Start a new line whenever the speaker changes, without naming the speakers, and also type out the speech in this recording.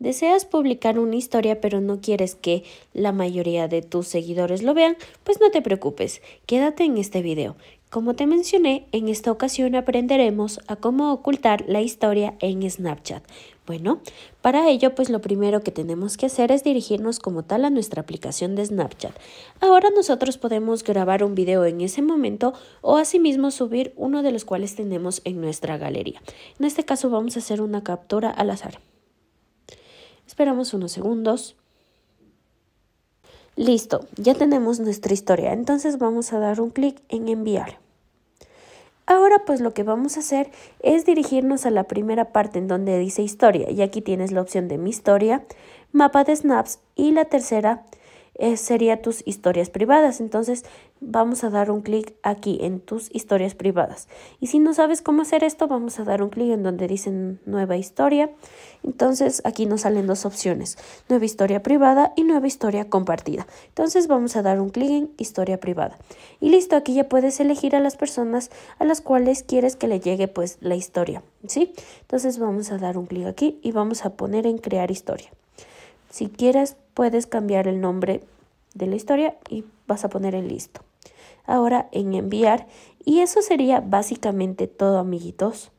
deseas publicar una historia pero no quieres que la mayoría de tus seguidores lo vean, pues no te preocupes, quédate en este video. Como te mencioné, en esta ocasión aprenderemos a cómo ocultar la historia en Snapchat. Bueno, para ello pues lo primero que tenemos que hacer es dirigirnos como tal a nuestra aplicación de Snapchat. Ahora nosotros podemos grabar un video en ese momento o asimismo subir uno de los cuales tenemos en nuestra galería. En este caso vamos a hacer una captura al azar. Esperamos unos segundos. Listo, ya tenemos nuestra historia, entonces vamos a dar un clic en enviar. Ahora pues lo que vamos a hacer es dirigirnos a la primera parte en donde dice historia y aquí tienes la opción de mi historia, mapa de snaps y la tercera eh, sería tus historias privadas. Entonces vamos a dar un clic aquí en tus historias privadas. Y si no sabes cómo hacer esto, vamos a dar un clic en donde dicen nueva historia. Entonces aquí nos salen dos opciones, nueva historia privada y nueva historia compartida. Entonces vamos a dar un clic en historia privada. Y listo, aquí ya puedes elegir a las personas a las cuales quieres que le llegue pues la historia, ¿sí? Entonces vamos a dar un clic aquí y vamos a poner en crear historia. Si quieres puedes cambiar el nombre de la historia y vas a poner en listo. Ahora en enviar y eso sería básicamente todo amiguitos.